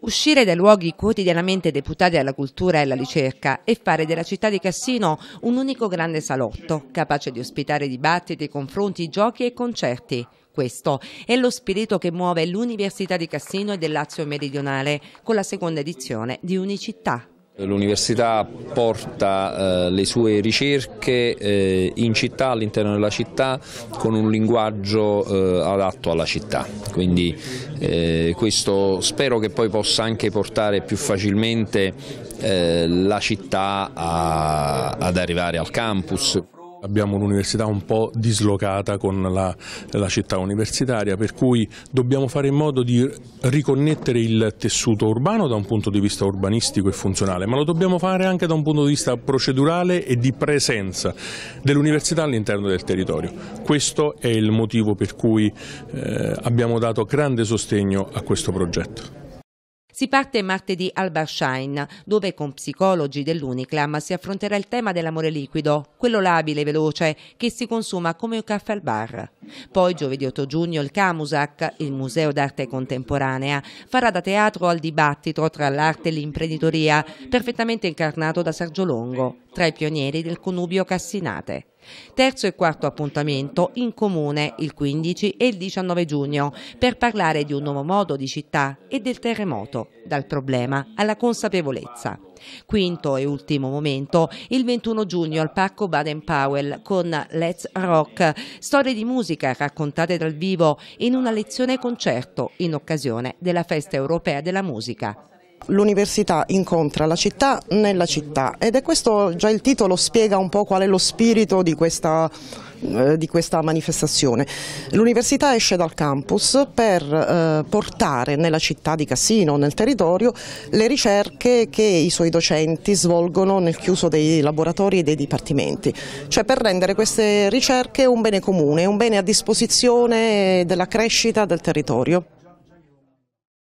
Uscire dai luoghi quotidianamente deputati alla cultura e alla ricerca e fare della città di Cassino un unico grande salotto, capace di ospitare dibattiti, confronti, giochi e concerti. Questo è lo spirito che muove l'Università di Cassino e del Lazio meridionale con la seconda edizione di Unicità. L'università porta eh, le sue ricerche eh, in città, all'interno della città, con un linguaggio eh, adatto alla città, quindi eh, questo spero che poi possa anche portare più facilmente eh, la città a, ad arrivare al campus. Abbiamo un'università un po' dislocata con la, la, città universitaria, per cui dobbiamo fare in modo di riconnettere il tessuto urbano da un punto di vista urbanistico e funzionale, ma lo dobbiamo fare anche da un punto di vista procedurale e di presenza dell'università all'interno del territorio. Questo è il motivo per cui eh, abbiamo dato grande sostegno a questo progetto. Si parte martedì al Barshain, dove con psicologi dell'Uniclam si affronterà il tema dell'amore liquido, quello labile e veloce, che si consuma come un caffè al bar. Poi giovedì 8 giugno il Camusac, il Museo d'Arte Contemporanea, farà da teatro al dibattito tra l'arte e l'imprenditoria, perfettamente incarnato da Sergio Longo tra i pionieri del connubio Cassinate. Terzo e quarto appuntamento in comune il 15 e il 19 giugno per parlare di un nuovo modo di città e del terremoto, dal problema alla consapevolezza. Quinto e ultimo momento il 21 giugno al Parco Baden Powell con Let's Rock, storie di musica raccontate dal vivo in una lezione concerto in occasione della Festa Europea della Musica. L'università incontra la città nella città ed è questo già il titolo spiega un po' qual è lo spirito di questa eh, di questa manifestazione. L'università esce dal campus per eh, portare nella città di Cassino, nel territorio, le ricerche che i suoi docenti svolgono nel chiuso dei laboratori e dei dipartimenti, cioè per rendere queste ricerche un bene comune, un bene a disposizione della crescita del territorio.